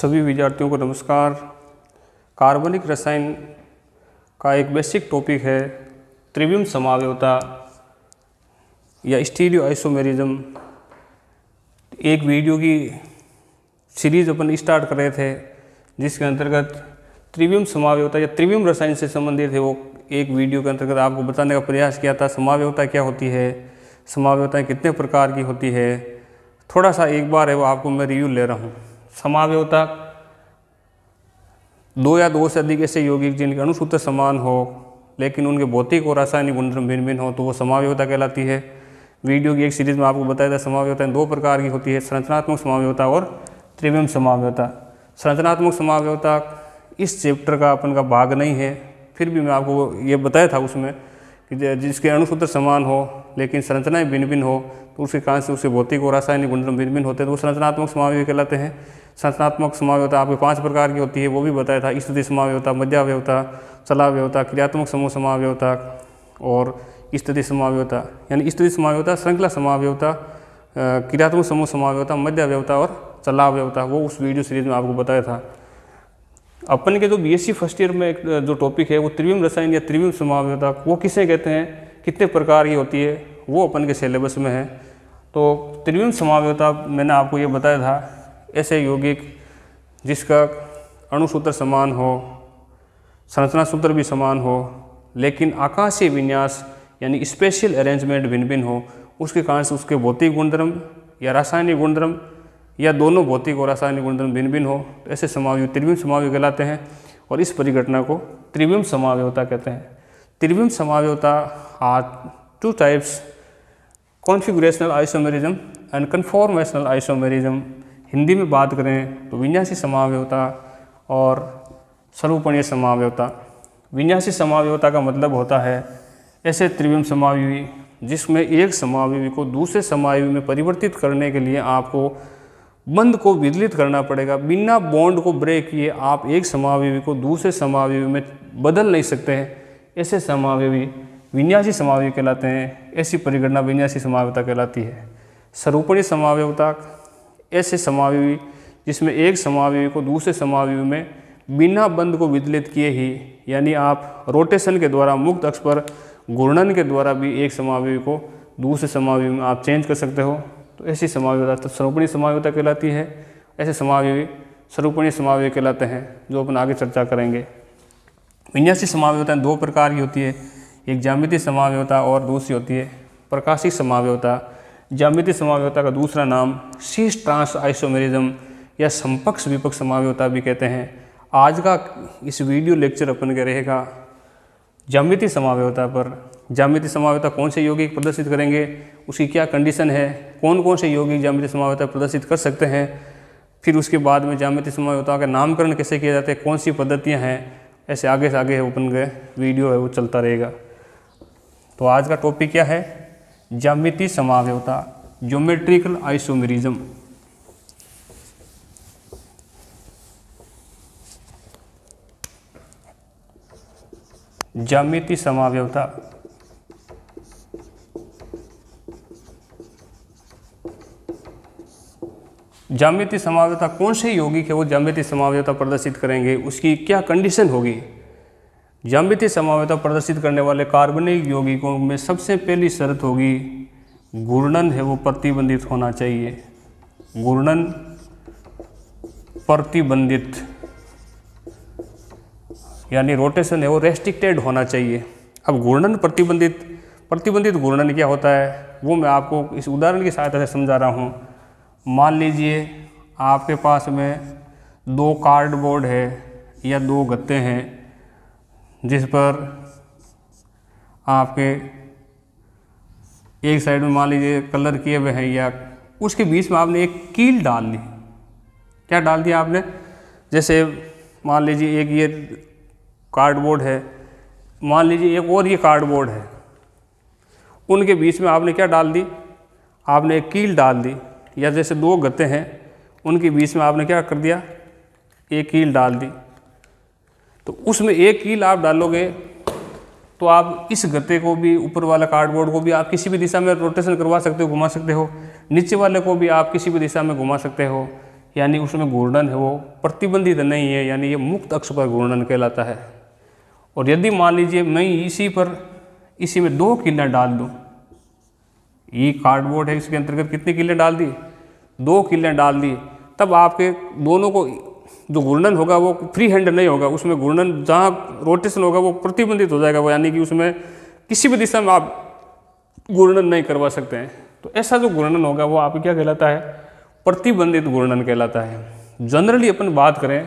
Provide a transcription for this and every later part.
सभी विद्यार्थियों को नमस्कार कार्बनिक रसायन का एक बेसिक टॉपिक है त्रिविम समावयवता या स्टीरियो आइसोमेरिज्म एक वीडियो की सीरीज अपन स्टार्ट कर रहे थे जिसके अंतर्गत त्रिविम समावयवता या त्रिविम रसायन से संबंधित है वो एक वीडियो के अंतर्गत आपको बताने का प्रयास किया था समावयवता क्या होती है समावयवताएँ कितने प्रकार की होती है थोड़ा सा एक बार है वो आपको मैं रिव्यू ले रहा हूँ समाव्योतक दो या दो से अधिक ऐसे यौगिक जिनके अणुसूत्र समान हो लेकिन उनके भौतिक और रासायनिक गुणधर्म भिन्न भिन्न हो तो वो समावयोता कहलाती है वीडियो की एक सीरीज में आपको बताया था समाव्योता दो प्रकार की होती है संरचनात्मक समाव्योता और त्रिविम समावयता संरचनात्मक समावयता इस चैप्टर का अपन का भाग नहीं है फिर भी मैं आपको ये बताया था उसमें कि जिसके अणुसूत्र समान हो लेकिन संरचनाएं भिन्न भिन्न हो तो उसके कारण से उसके भौतिक और रासायनिक गुणधर्म भिन्न भिन्न होते हैं तो वो संरचनात्मक समावेश कहलाते हैं संस्थात्मक समावयवता आपके पांच प्रकार की होती है वो भी बताया था स्थिति समाव्यवता मध्यावयवता चलावयवता क्रियात्मक समूह समाव्यवता और स्थिति समाव्यवता यानी स्थिति समाव्यवता श्रृंखला समाव्यवता क्रियात्मक समूह समाव्यवता मध्यावयवता और चलाव्यवता वो उस वीडियो सीरीज में आपको बताया था अपन के जो बी एस फर्स्ट ईयर में एक जो टॉपिक है वो त्रिविम रसायन या त्रिविम समावयवता वो किसे कहते हैं कितने प्रकार की होती है वो अपन के सिलेबस में है तो त्रिविम समावयता मैंने आपको ये बताया था ऐसे यौगिक जिसका अणुसूत्र समान हो संरचना सूत्र भी समान हो लेकिन आकाशीय विन्यास यानी स्पेशल अरेंजमेंट भिन्न भिन्न हो उसके कारण से उसके भौतिक गुणधर्म या रासायनिक गुणधर्म या दोनों भौतिक और रासायनिक गुणधर्म भिन्न भिन्न हो तो ऐसे समावय त्रिविम समावय कहलाते हैं और इस परिघटना को त्रिविम समावयता कहते हैं त्रिविम समावयता are two types configurational isomerism and conformational isomerism Hindi में बात करें तो विन्यासी समावयता और सर्वपणीय समावयता विन्यासी समावयता का मतलब होता है ऐसे त्रिविम समावयवी जिसमें एक समावयवी को दूसरे समावयवी में परिवर्तित करने के लिए आपको बंद को विदलित करना पड़ेगा बिना बॉन्ड को ब्रेक किए आप एक समावयवी को दूसरे समावयवी में बदल नहीं सकते हैं ऐसे समावयवी विन्यासी समावयवी कहलाते हैं ऐसी परिगणना विन्यासी समावयता कहलाती है सर्वोपणीय समावयता ऐसे समावयवी जिसमें एक समावयवी को दूसरे समावयवी में बिना बंद को विदलित किए ही यानी आप रोटेशन के द्वारा मुक्त अक्ष पर घूर्णन के द्वारा भी एक समावयवी को दूसरे समावयवी में आप चेंज कर सकते हो तो ऐसी समावयता तो स्वरूपणी समावयता कहलाती है ऐसे समावयवी स्वरूपणी समावय कहलाते हैं जो अपन आगे चर्चा करेंगे विन्यासी समावयता दो प्रकार की होती है एक जामिति समावयता और दूसरी होती है प्रकाशिक समावयता ज्यामिति समाव्यवता का दूसरा नाम शीश ट्रांस आइसोमेरिज्म या समपक्ष विपक्ष समाव्यवता भी कहते हैं आज का इस वीडियो लेक्चर अपन के रहेगा ज्यामिति समाव्यवता पर ज्यामिति समाव्यता कौन से यौगिक प्रदर्शित करेंगे उसकी क्या कंडीशन है कौन कौन से यौगिक ज्यामिति समाव्यता प्रदर्शित कर सकते हैं फिर उसके बाद में ज्यामिति समाव्यता का नामकरण कैसे किया जाता है कौन सी पद्धतियाँ हैं ऐसे आगे से आगे अपन के गए वीडियो है वो चलता रहेगा तो आज का टॉपिक क्या है जामिति समावयवता ज्योमेट्रिकल आइसोमेरिज्म जामिति समावयवता जामिति समावयवता कौन से यौगिक है वो जामिति समावयवता प्रदर्शित करेंगे उसकी क्या कंडीशन होगी जामिति समावेता प्रदर्शित करने वाले कार्बनिक यौगिकों में सबसे पहली शर्त होगी घूर्णन है वो प्रतिबंधित होना चाहिए घूर्णन प्रतिबंधित यानी रोटेशन है वो रेस्ट्रिक्टेड होना चाहिए अब घूर्णन प्रतिबंधित प्रतिबंधित घूर्णन क्या होता है वो मैं आपको इस उदाहरण की सहायता से समझा रहा हूँ मान लीजिए आपके पास में दो कार्डबोर्ड है या दो गत्ते हैं जिस पर आपके एक साइड में मान लीजिए कलर किए हुए हैं या उसके बीच में आपने एक कील डाल दी क्या डाल दिया आपने जैसे मान लीजिए एक ये कार्डबोर्ड है मान लीजिए एक और ये कार्डबोर्ड है उनके बीच में आपने क्या डाल दी आपने एक कील डाल दी या जैसे दो गत्ते हैं उनके बीच में आपने क्या कर दिया एक कील डाल दी तो उसमें एक कील आप डालोगे तो आप इस गत्ते को भी ऊपर वाला कार्डबोर्ड को भी आप किसी भी दिशा में रोटेशन करवा सकते हो घुमा सकते हो नीचे वाले को भी आप किसी भी दिशा में घुमा सकते हो यानी उसमें घूर्णन है वो प्रतिबंधित नहीं है यानी ये मुक्त अक्ष पर घूर्णन कहलाता है और यदि मान लीजिए मैं इसी पर इसी में दो किलें डाल दूँ ये कार्डबोर्ड है इसके अंतर्गत कितनी किलें डाल दी दो किलें डाल दी तब आपके दोनों को जो घूर्णन होगा वो फ्री हैंड नहीं होगा उसमें घूर्णन जहाँ रोटेशन होगा वो प्रतिबंधित हो जाएगा वो यानी कि उसमें किसी भी दिशा में आप घूर्णन नहीं करवा सकते हैं तो ऐसा जो घूर्णन होगा वो आप क्या कहलाता है प्रतिबंधित घूर्णन कहलाता है जनरली अपन बात करें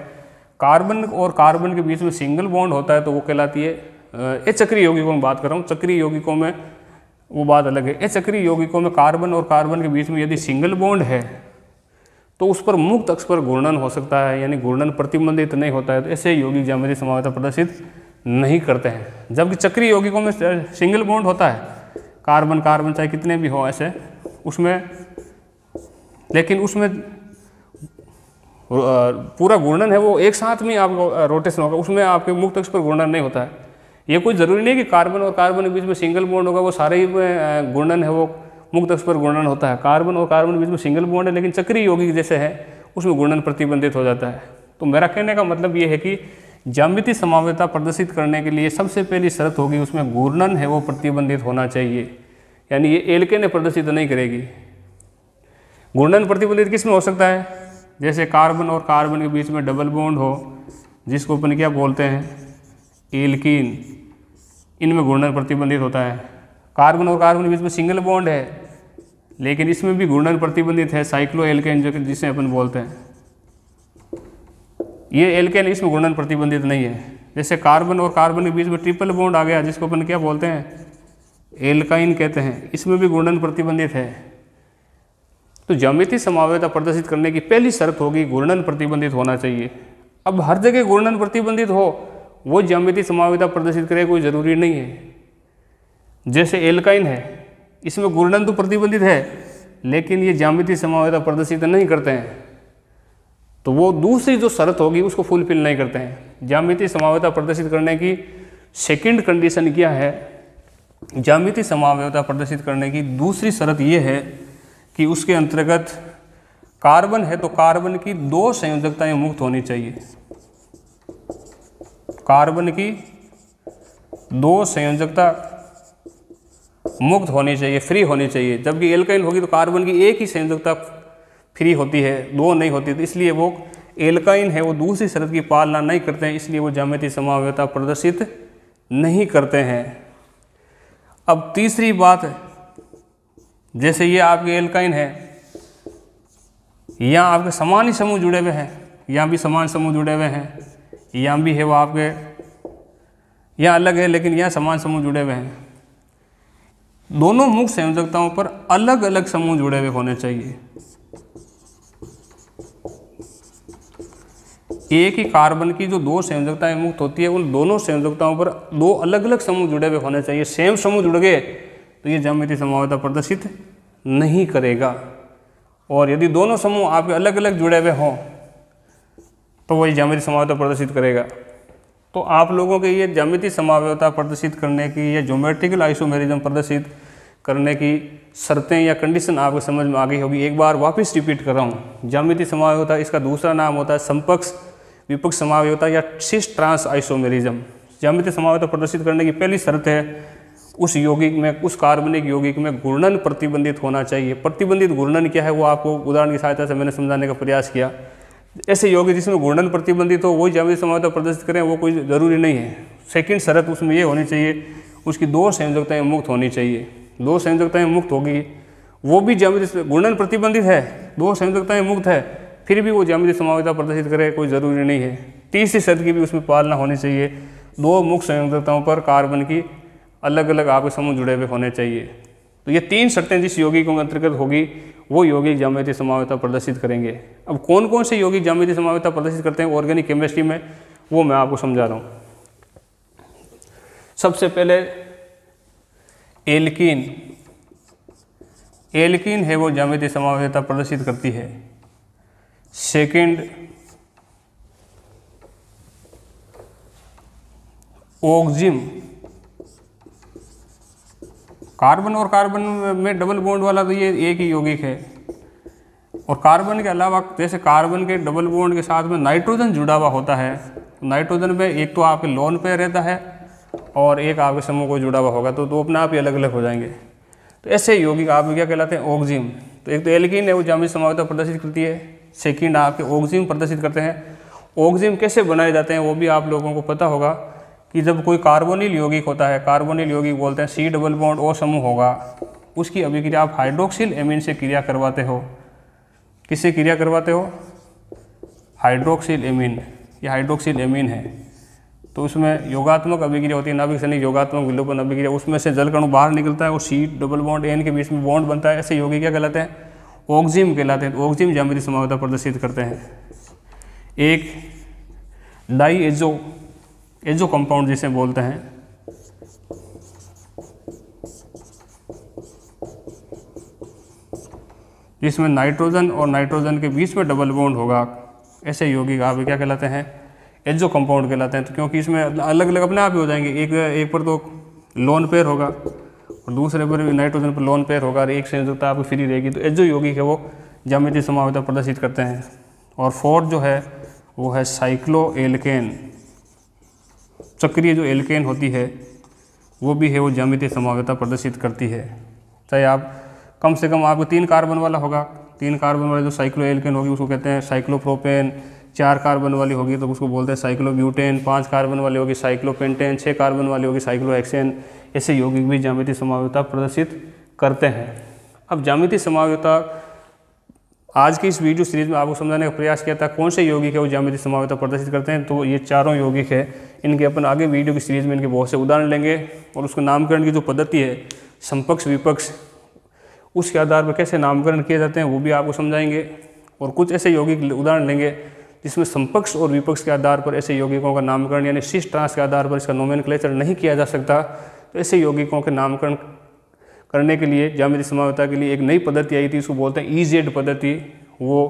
कार्बन और कार्बन के बीच में सिंगल बॉन्ड होता है तो वो कहलाती है ए चक्रीय यौगिकों में बात कर रहा हूँ चक्रीय यौगिकों में वो बात अलग है ए चक्रीय यौगिकों में कार्बन और कार्बन के बीच में यदि सिंगल बॉन्ड है तो उस पर मुक्त अक्ष पर घूर्णन हो सकता है यानी घूर्णन प्रतिबंधित नहीं होता है तो ऐसे यौगिक ज्यामिति समानता प्रदर्शित नहीं करते हैं जबकि चक्रीय यौगिकों में सिंगल बॉन्ड होता है कार्बन कार्बन चाहे कितने भी हो ऐसे उसमें लेकिन उसमें पूरा घूर्णन है वो एक साथ में आपको रोटेशन होगा उसमें आपके मुक्त अक्ष पर घूर्णन नहीं होता है ये कोई ज़रूरी नहीं कि कार्बन और कार्बन के बीच में सिंगल बॉन्ड होगा वो सारे ही गुणन घूर्णन है वो मुक्त अक्ष पर गुणन होता है कार्बन और कार्बन बीच में सिंगल बॉन्ड है लेकिन चक्रीय यौगिक जैसे है उसमें गुणन प्रतिबंधित हो जाता है तो मेरा कहने का मतलब ये है कि जामिति समाव्यता प्रदर्शित करने के लिए सबसे पहली शर्त होगी उसमें घूर्णन है वो प्रतिबंधित होना चाहिए यानी ये एलके ने प्रदर्शित नहीं करेगी घूर्णन प्रतिबंधित किस में हो सकता है जैसे कार्बन और कार्बन के बीच में डबल बॉन्ड हो जिसको अपन क्या बोलते हैं एल्किन इनमें घूर्णन प्रतिबंधित होता है कार्बन और कार्बन के बीच में सिंगल बॉन्ड है लेकिन इसमें भी घूर्णन प्रतिबंधित है साइक्लो एल्केन जो जिसे अपन बोलते हैं ये एल्केन इसमें घूर्णन प्रतिबंधित नहीं है जैसे कार्बन और कार्बन के बीच में ट्रिपल बॉन्ड आ गया जिसको अपन क्या बोलते हैं एल्काइन कहते हैं इसमें भी घूर्णन प्रतिबंधित है तो जमिति समावेता प्रदर्शित करने की पहली शर्त होगी घूर्णन प्रतिबंधित होना चाहिए अब हर जगह घूर्णन प्रतिबंधित हो वो जमिति समावेता प्रदर्शित करे कोई ज़रूरी नहीं है जैसे एल्काइन है इसमें गुर्डन तो प्रतिबंधित है लेकिन ये जामिति समावेदा प्रदर्शित नहीं करते हैं तो वो दूसरी जो शर्त होगी उसको फुलफिल नहीं करते हैं जामिति समावेदा प्रदर्शित करने की सेकंड कंडीशन क्या है जामिति समावेदा प्रदर्शित करने की दूसरी शर्त ये है कि उसके अंतर्गत कार्बन है तो कार्बन की दो संयोजकताएं मुक्त होनी चाहिए कार्बन की दो संयोजकता मुक्त होनी चाहिए फ्री होनी चाहिए जबकि एल्काइन होगी तो कार्बन की एक ही संयुक्तता फ्री होती है दो नहीं होती तो इसलिए वो एल्काइन है वो दूसरी शरत की पालना नहीं करते हैं इसलिए वो जामती समावयता प्रदर्शित नहीं करते हैं अब तीसरी बात जैसे ये आपके एल्काइन है यहाँ आपके समान ही समूह जुड़े हुए हैं यहाँ भी समान समूह जुड़े हुए हैं यहाँ भी है वो आपके यहाँ अलग है लेकिन यहाँ समान समूह जुड़े हुए हैं दोनों मुख्य संयोजकताओं पर अलग अलग समूह जुड़े हुए होने चाहिए एक ही कार्बन की जो दो संयोजकताएं मुक्त होती है उन दोनों संयोजकताओं पर दो अलग अलग समूह जुड़े हुए होने चाहिए सेम समूह जुड़ गए तो ये जमिति संभाव्यता प्रदर्शित नहीं करेगा और यदि दोनों समूह आपके अलग अलग जुड़े हुए हों तो वही जमिति संभाव्यता प्रदर्शित करेगा तो आप लोगों के ये जमिति समावयता प्रदर्शित करने की या जोमेट्रिकल आइसोमेरिज्म प्रदर्शित करने की शर्तें या कंडीशन आपको समझ में आ गई होगी एक बार वापस रिपीट कर रहा हूँ जमिति समावयता इसका दूसरा नाम होता है संपक्ष विपक्ष समावयता या सिस ट्रांस आइसोमेरिज्म जमिति समावयता प्रदर्शित करने की पहली शर्त है उस यौगिक में उस कार्बनिक यौगिक में घूर्णन प्रतिबंधित होना चाहिए प्रतिबंधित घूर्णन क्या है वो आपको उदाहरण की सहायता से मैंने समझाने का प्रयास किया ऐसे योग है जिसमें घूर्णन प्रतिबंधित हो वही जावेद समानता प्रदर्शित करें वो कोई ज़रूरी नहीं है सेकंड शरत उसमें ये होनी चाहिए उसकी दो संयोजकताएँ मुक्त होनी चाहिए दो संयोजकताएँ मुक्त होगी वो भी जामिति गुणन प्रतिबंधित है दो संयोजकताएँ मुक्त है फिर भी वो जामिति समानता प्रदर्शित करे कोई ज़रूरी नहीं है तीसरी शर्त की भी उसमें पालना होनी चाहिए दो मुख्य संयोजकताओं पर कार्बन की अलग अलग आपके समूह जुड़े हुए होने चाहिए तो ये तीन शर्तें जिस योगी को अंतर्गत होगी वो यौगिक जामिति समावेता प्रदर्शित करेंगे अब कौन कौन से यौगिक जामिति समावेता प्रदर्शित करते हैं ऑर्गेनिक केमिस्ट्री में वो मैं आपको समझा रहा हूँ सबसे पहले एल्किन एल्किन है वो जामिति समावेता प्रदर्शित करती है सेकेंड ऑक्जिम कार्बन और कार्बन में डबल बॉन्ड वाला तो ये एक ही यौगिक है और कार्बन के अलावा जैसे कार्बन के डबल बॉन्ड के साथ में नाइट्रोजन जुड़ा हुआ होता है तो नाइट्रोजन में एक तो आपके लोन पे रहता है और एक आपके समूह को जुड़ा हुआ होगा तो तो अपने आप ही अलग अलग हो जाएंगे तो ऐसे यौगिक आप क्या कहलाते हैं ऑक्जिम तो एक तो एल्किन है वो जामी समावता प्रदर्शित करती है सेकेंड आपके ऑक्जिम प्रदर्शित करते हैं ऑक्जिम कैसे बनाए जाते हैं वो भी आप लोगों को पता होगा कि जब कोई कार्बोनिल यौगिक होता है कार्बोनिल यौगिक बोलते हैं सी डबल बॉन्ड ओ समूह होगा उसकी अभिक्रिया आप हाइड्रोक्सिल एमिन से क्रिया करवाते हो किससे क्रिया करवाते हो हाइड्रोक्सिल एमिन ये हाइड्रोक्सिल एमिन है तो उसमें योगात्मक अभिक्रिया होती है नाभिक सैनिक योगात्मक विलोपन अभिक्रिया उसमें से जल कणु बाहर निकलता है और सी डबल बॉन्ड एन के बीच में बॉन्ड बनता है ऐसे योगी क्या कहलाते हैं ऑक्जिम कहलाते हैं ऑक्जिम जामिति समानता प्रदर्शित करते हैं एक डाई एजो एजो कंपाउंड जिसे बोलते हैं जिसमें नाइट्रोजन और नाइट्रोजन के बीच में डबल बॉन्ड होगा ऐसे यौगिक आप क्या कहलाते हैं एजो कंपाउंड कहलाते हैं तो क्योंकि इसमें अलग अलग अपने आप ही हो जाएंगे एक एक पर तो लोन पेयर होगा और दूसरे पर नाइट्रोजन पर लोन पेयर होगा और एक संयोजकता आपकी फ्री रहेगी तो एजो यौगिक है वो जामिति समावता प्रदर्शित करते हैं और फोर्थ जो है वो है साइक्लो एलकेन चक्रिय जो एल्केन होती है वो भी है वो ज्यामितीय समावता प्रदर्शित करती है चाहे आप कम से कम आपको तीन कार्बन वाला होगा तीन कार्बन वाले जो साइक्लो एल्केन होगी उसको कहते हैं साइक्लोप्रोपेन चार कार्बन वाली होगी तो उसको बोलते हैं साइक्लोब्यूटेन पाँच कार्बन वाली होगी साइक्लोपेंटेन छः कार्बन वाली होगी एक्सेन ऐसे यौगिक भी ज्यामितीय समावता प्रदर्शित करते हैं अब ज्यामितीय समावता आज की इस वीडियो सीरीज में आपको समझाने का प्रयास किया था कौन से यौगिक है वो ज्यामिति समावता प्रदर्शित करते हैं तो ये चारों यौगिक है इनके अपन आगे वीडियो की सीरीज में इनके बहुत से उदाहरण लेंगे और उसको नामकरण की जो पद्धति है समपक्ष विपक्ष उसके आधार पर कैसे नामकरण किए जाते हैं वो भी आपको समझाएंगे और कुछ ऐसे यौगिक उदाहरण लेंगे जिसमें समपक्ष और विपक्ष के आधार पर ऐसे यौगिकों का नामकरण यानी शिष्ट ट्रांस के आधार पर इसका नोमेन नहीं किया जा सकता तो ऐसे यौगिकों के नामकरण करने के लिए जामिति समानता के लिए एक नई पद्धति आई थी उसको बोलते हैं ईजेड e पद्धति वो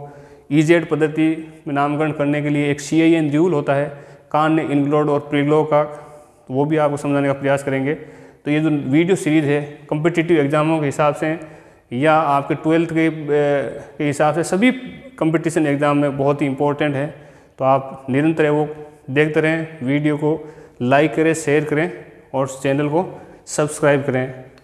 ईजेड e पद्धति में नामकरण करने के लिए एक सी आई एन ज्यूल होता है कान ने इनग्लोड और प्रिग्लो का तो वो भी आपको समझाने का प्रयास करेंगे तो ये जो वीडियो सीरीज़ है कम्पिटिटिव एग्ज़ामों के हिसाब से या आपके ट्वेल्थ के के हिसाब से सभी कंपटीशन एग्ज़ाम में बहुत ही इम्पोर्टेंट है तो आप निरंतर वो देखते रहें वीडियो को लाइक करें शेयर करें और चैनल को सब्सक्राइब करें